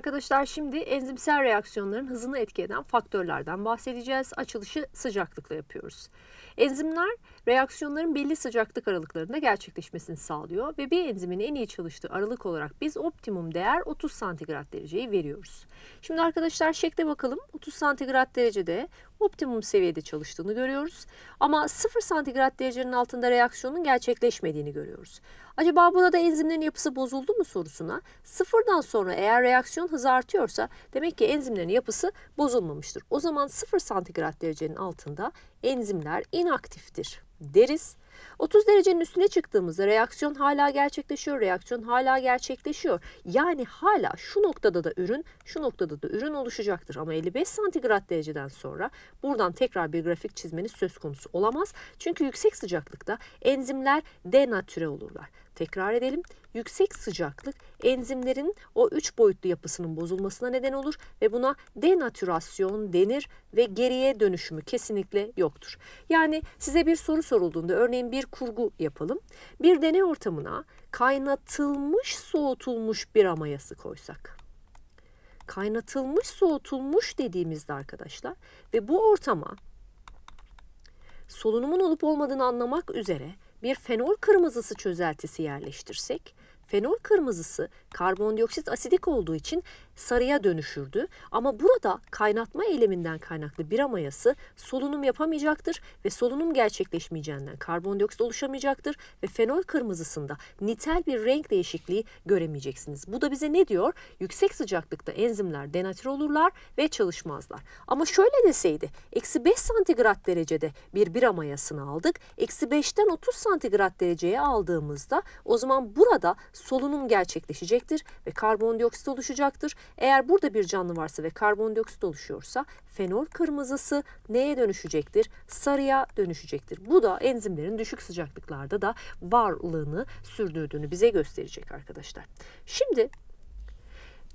Arkadaşlar şimdi enzimsel reaksiyonların hızını etkileyen faktörlerden bahsedeceğiz. Açılışı sıcaklıkla yapıyoruz. Enzimler reaksiyonların belli sıcaklık aralıklarında gerçekleşmesini sağlıyor ve bir enzimin en iyi çalıştığı aralık olarak biz optimum değer 30 santigrat dereceyi veriyoruz. Şimdi arkadaşlar şekle bakalım. 30 santigrat derecede optimum seviyede çalıştığını görüyoruz. Ama 0 santigrat derecenin altında reaksiyonun gerçekleşmediğini görüyoruz. Acaba burada enzimlerin yapısı bozuldu mu sorusuna sıfırdan sonra eğer reaksiyon hızı artıyorsa demek ki enzimlerin yapısı bozulmamıştır. O zaman 0 santigrat derecenin altında enzimler inaktiftir deriz. 30 derecenin üstüne çıktığımızda reaksiyon hala gerçekleşiyor, reaksiyon hala gerçekleşiyor. Yani hala şu noktada da ürün, şu noktada da ürün oluşacaktır. Ama 55 santigrat dereceden sonra buradan tekrar bir grafik çizmeniz söz konusu olamaz. Çünkü yüksek sıcaklıkta enzimler denatüre olurlar. Tekrar edelim. Yüksek sıcaklık enzimlerin o üç boyutlu yapısının bozulmasına neden olur ve buna denatürasyon denir ve geriye dönüşümü kesinlikle yoktur. Yani size bir soru sorulduğunda örneğin bir kurgu yapalım. Bir deney ortamına kaynatılmış soğutulmuş bir amayası koysak kaynatılmış soğutulmuş dediğimizde arkadaşlar ve bu ortama solunumun olup olmadığını anlamak üzere bir fenol kırmızısı çözeltisi yerleştirsek Fenol kırmızısı karbondioksit asidik olduğu için sarıya dönüşürdü ama burada kaynatma eyleminden kaynaklı bir amayası solunum yapamayacaktır ve solunum gerçekleşmeyeceğinden karbondioksit oluşamayacaktır ve fenol kırmızısında nitel bir renk değişikliği göremeyeceksiniz. Bu da bize ne diyor? Yüksek sıcaklıkta enzimler denatür olurlar ve çalışmazlar. Ama şöyle deseydi eksi 5 santigrat derecede bir bir amayasını aldık. Eksi 5'ten 30 santigrat dereceye aldığımızda o zaman burada solunum gerçekleşecektir ve karbondioksit oluşacaktır. Eğer burada bir canlı varsa ve karbondioksit oluşuyorsa fenol kırmızısı neye dönüşecektir? Sarıya dönüşecektir. Bu da enzimlerin düşük sıcaklıklarda da varlığını sürdürdüğünü bize gösterecek arkadaşlar. Şimdi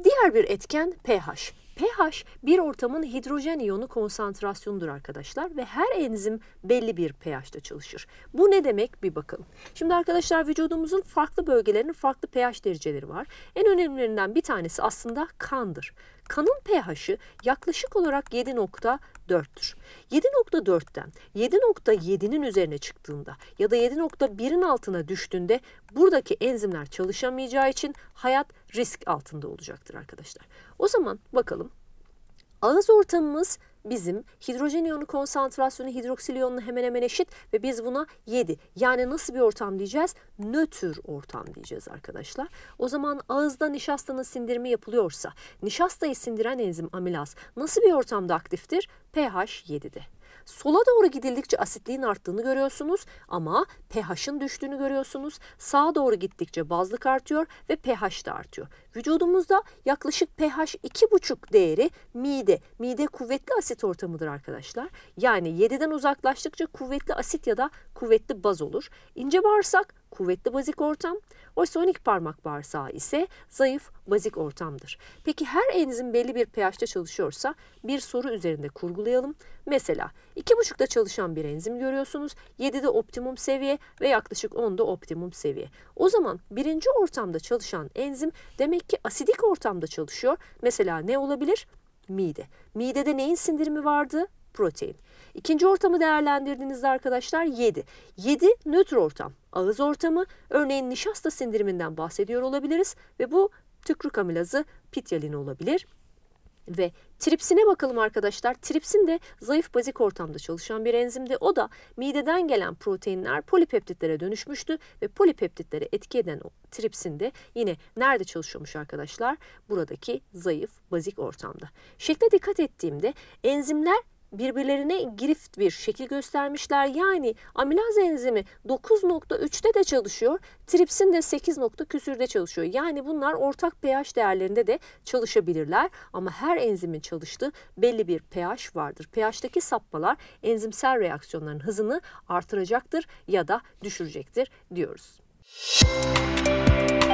diğer bir etken pH pH bir ortamın hidrojen iyonu konsantrasyonudur arkadaşlar ve her enzim belli bir pH'te çalışır. Bu ne demek bir bakalım. Şimdi arkadaşlar vücudumuzun farklı bölgelerinin farklı pH dereceleri var. En önemlilerinden bir tanesi aslında kandır. Kanın pH'i yaklaşık olarak 7. 4'tür. 7.4'ten 7.7'nin üzerine çıktığında ya da 7.1'in altına düştüğünde buradaki enzimler çalışamayacağı için hayat risk altında olacaktır arkadaşlar. O zaman bakalım ağız ortamımız bizim hidrojen iyonu konsantrasyonu hidroksil iyonuna hemen hemen eşit ve biz buna 7. Yani nasıl bir ortam diyeceğiz? Nötr ortam diyeceğiz arkadaşlar. O zaman ağızda nişastanın sindirimi yapılıyorsa nişastayı sindiren enzim amilaz nasıl bir ortamda aktiftir? pH 7'de. Sola doğru gidildikçe asitliğin arttığını görüyorsunuz ama pH'ın düştüğünü görüyorsunuz. Sağa doğru gittikçe bazlık artıyor ve pH de artıyor. Vücudumuzda yaklaşık pH 2,5 değeri mide. Mide kuvvetli asit ortamıdır arkadaşlar. Yani 7'den uzaklaştıkça kuvvetli asit ya da kuvvetli baz olur. İnce bağırsak kuvvetli bazik ortam, oysa 12 parmak bağırsağı ise zayıf bazik ortamdır. Peki her enzim belli bir pH'te çalışıyorsa bir soru üzerinde kurgulayalım. Mesela 2,5'da çalışan bir enzim görüyorsunuz. 7'de optimum seviye ve yaklaşık 10'da optimum seviye. O zaman birinci ortamda çalışan enzim demek ki asidik ortamda çalışıyor. Mesela ne olabilir? Mide. Midede neyin sindirimi vardı? Protein. İkinci ortamı değerlendirdiğinizde arkadaşlar 7. 7 nötr ortam. Ağız ortamı örneğin nişasta sindiriminden bahsediyor olabiliriz ve bu tükrük amilazı pityalin olabilir. Ve tripsine bakalım arkadaşlar. Tripsin de zayıf bazik ortamda çalışan bir enzimdi. O da mideden gelen proteinler polipeptitlere dönüşmüştü ve polipeptitlere etki eden o tripsin de yine nerede çalışıyormuş arkadaşlar? Buradaki zayıf bazik ortamda. Şekle dikkat ettiğimde enzimler birbirlerine girift bir şekil göstermişler. Yani amilaz enzimi 9.3'te de çalışıyor, tripsin de 8. küsürde çalışıyor. Yani bunlar ortak pH değerlerinde de çalışabilirler ama her enzimin çalıştığı belli bir pH vardır. pH'teki sapmalar enzimsel reaksiyonların hızını artıracaktır ya da düşürecektir diyoruz. Müzik